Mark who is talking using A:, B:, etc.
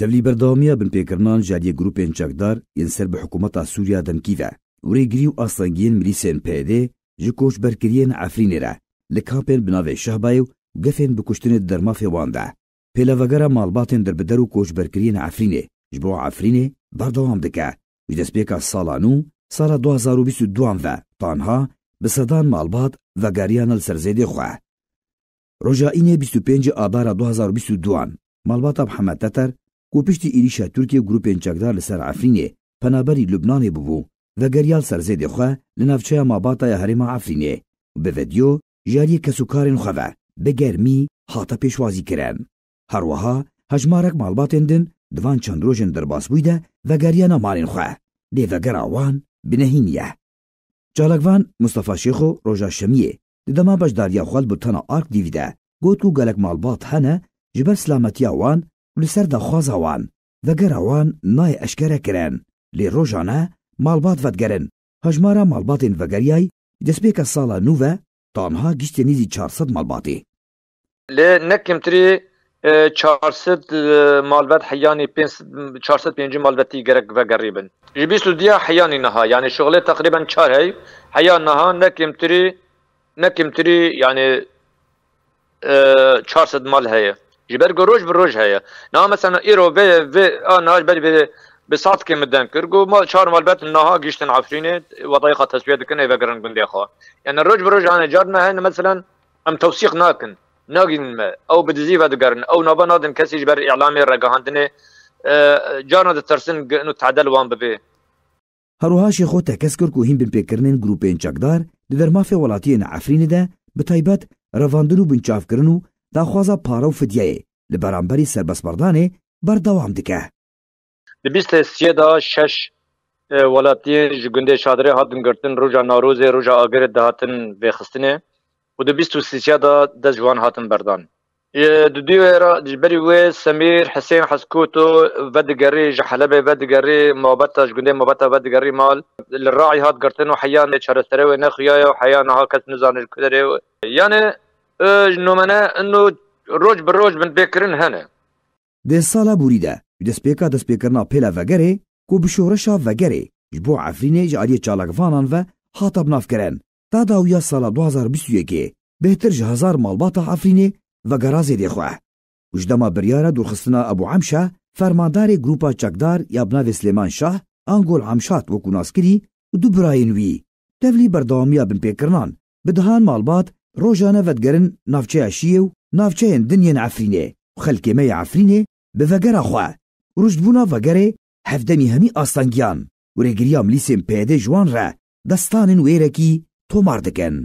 A: تەلی بەردەوامیە بن پێکردمان ژاریە گروپێن چەکدار یەنسەر بە حکوومەتا سووریا دەمکیدا ورێگری و ئاسەنگیین ملیسێن پێدێ ji koçberkiriyên Efrînê re li kampên bi navê Şehbayê û gefên bikuştinê dermafê wan de. Pêlevegera malbatên derbider û koçberkiriyên Efrînê ji bo Efrînê berdewam dike ji destpêka sala nû sala 2022 ve tanha bi sedan malbat vegeriyan li serzêdê xwe. Roja înê 25 adara 2022 malbata Mehmed Teter کوپشتی ئریشا تورکیە گروپێن چەکدار لەسەر ئەفرینێ پەنابەری لوبنانێ ببوو و گەریال سەرزێدی خۆ لە ناوچەیە ماباتایە هەرێما ئەفرینێ بە ڤدیۆ ژاریە کەسوکارێن خەڤە بە گەرمی هاتە پێشوازی کرێن هەروەها هەژمارەك ماڵباتێن دن دوان چەند ڕۆژن دەرباس بوویدە و گەریانە ماڵین خۆ دێڤەگەراوان بنەهینیە چالەکوان مستەفا شێخۆ ڕۆژە شەمیە دەما بەشداریە خوالد بتەنە ئارک دیویدە گوت و گەلک ماڵبات هەنە ji ber silametiya wan لسردا خوازاوان وگراوان نای اشکره کرن لی روژانه مالبات ودگرن هجمارا مالباتین وگریای دسپیک سالا نووه تانها گشت نیزی 400 مالباتی
B: لی نکمتری 400 مالبت حیانی 405 مالبتی گرک و گریبن جبی سودیا حیانی نها یعنی شغله تقریبا 4 هی حیان نها نکمتری نکمتری یعنی 400 مال هیه ji ber ku roj bi roj heye niha mesela îro vê vê a nihaj berî vê bi satkê min dem kir û mal çar malbet niha giştin Efrînê wetayê xwe tesviye dikin ê vegirin gundê xwe yani roj bi roj hane car me hene mesela em tewsîq nakin nagin me ew bi dizî vedigerin ew nava nadin kesî ji ber îlamê regihandinê carna di tersin nû tedel wan bibe
A: هەروها شێخۆ تەکەس کرد و هین بنپێکردن گروپێن چەکدار لە دەرمافێ وڵاتیە نەعفرینەدا بە تایبەت ڕەڤاندن و بنچافکردن و داخوازە پارە و فدیەیە لە بەرامبەری سربەسپەردانێ بەردەوام دکە
B: لە بیست سیەدا شش وڵاتیە ji gundê şadrê hatin girtin roja narozê roja agirê de hatin vêxistinê û di bîst û sîsiya da dez ciwan hatin berdan dudî wêra ji berî wê semîr hesên heskûto vedigerî ji helebê vedigerî mabeta ji gundê mabeta vedigerî mal li raî hat girtin û heyan çareserê wê nexuyaya heyan ha kes nizanir kuderê yanê ژنۆمەە ڕۆژ بە ڕۆژ من پێکردن هەنە
A: دێ ساڵا بوریدە دەستپێکا دەستپێکردنا پێلا ڤگەرێ کو بشۆڕەشا ڤگەرێ ji بۆ ئەفرینێ ji aliyê çalakivanan ve hata binavkirin ta dawiya sala 2021ê bêhtir ji hezar malbata efrînê ve gerazê dêxwe ji dema biryara durxistina ebu emşa fermandarê grupa çekdar ya binavê Slêman Şah an gol hemşat wekû naskirî û du birayên wî tevlî berdawamiya binpêkirinan bi dihan malbat ڕۆژانە بەدگەرن ناوچەیە شیە و ناوچەیەن دنیەن ئافرینێ خەلکێمەی ئافرینێ بە ڤەگەرە خوا ڕژبوونا ڤەگەرێ هەفتەمی هەمی ئاستانگیان ورێگریام لیسم پێدە ژوان ڕە دەستانن وێرەکی تۆمار دەکەن